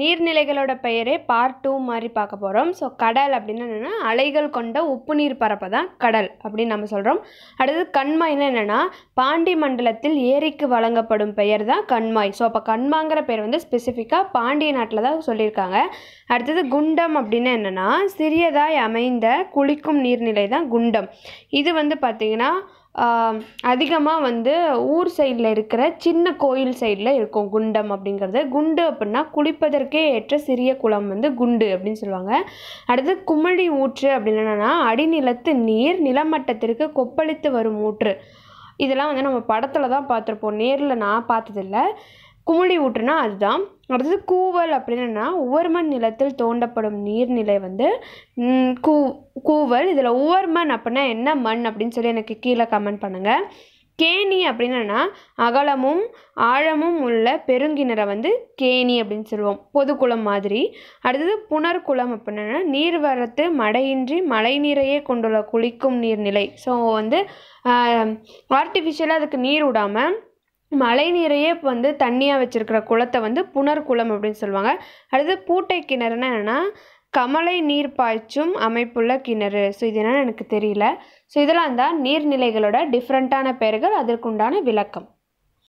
நீர்நிலைகளோட பெயரே part two மாதிரி பார்க்க போகிறோம் ஸோ கடல் அப்படின்னு என்னென்னா அலைகள் கொண்ட உப்பு நீர் பரப்பை தான் கடல் அப்படின்னு நம்ம சொல்கிறோம் அடுத்தது கண்மாய்னா என்னென்னா பாண்டி மண்டலத்தில் ஏரிக்கு வழங்கப்படும் பெயர் தான் கண்மாய் ஸோ அப்போ கண்மாங்கிற பெயர் வந்து ஸ்பெசிஃபிக்காக பாண்டிய நாட்டில் தான் சொல்லியிருக்காங்க அடுத்தது குண்டம் அப்படின்னு என்னென்னா சிறியதாய் அமைந்த குளிக்கும் நீர்நிலை தான் குண்டம் இது வந்து பார்த்திங்கன்னா அதிகமாக வந்து ஊர் சைடில் இருக்கிற சின்ன கோயில் சைடில் இருக்கும் குண்டம் அப்படிங்கிறது குண்டு அப்புடின்னா குளிப்பதற்கே ஏற்ற சிறிய குளம் வந்து குண்டு அப்படின்னு சொல்லுவாங்க அடுத்து குமிழி ஊற்று அப்படின்னு அடிநிலத்து நீர் நிலமட்டத்திற்கு கொப்பளித்து வரும் ஊற்று இதெல்லாம் வந்து நம்ம படத்தில் தான் பார்த்துருப்போம் நேரில் நான் பார்த்ததில்ல குமுளி ஊற்றுனா அதுதான் அடுத்தது கூவல் அப்படின்னா உவர்மண் நிலத்தில் தோண்டப்படும் நீர்நிலை வந்து கூ கூவல் இதில் உவர்மண் அப்படின்னா என்ன மண் அப்படின்னு சொல்லி எனக்கு கீழே கமெண்ட் பண்ணுங்கள் கேணி அப்படின்னா அகலமும் ஆழமும் உள்ள பெருங்கிணரை வந்து கேணி அப்படின்னு சொல்லுவோம் பொதுக்குளம் மாதிரி அடுத்தது புனர்குளம் அப்படின்னா நீர்வரத்து மடையின்றி மழை நீரையே கொண்டுள்ள குளிக்கும் நீர்நிலை ஸோ வந்து ஆர்டிஃபிஷியலாக அதுக்கு நீர் விடாமல் மழை நீரையே வந்து தண்ணியாக வச்சுருக்கிற குளத்தை வந்து புனர் குளம் அப்படின்னு சொல்லுவாங்க அடுத்து பூட்டை கிணறுனா என்னென்னா கமலை நீர் பாய்ச்சும் அமைப்புள்ள கிணறு ஸோ இது என்னென்னு எனக்கு தெரியல ஸோ இதெல்லாம் தான் நீர்நிலைகளோட டிஃப்ரெண்ட்டான பெயர்கள் அதற்குண்டான விளக்கம்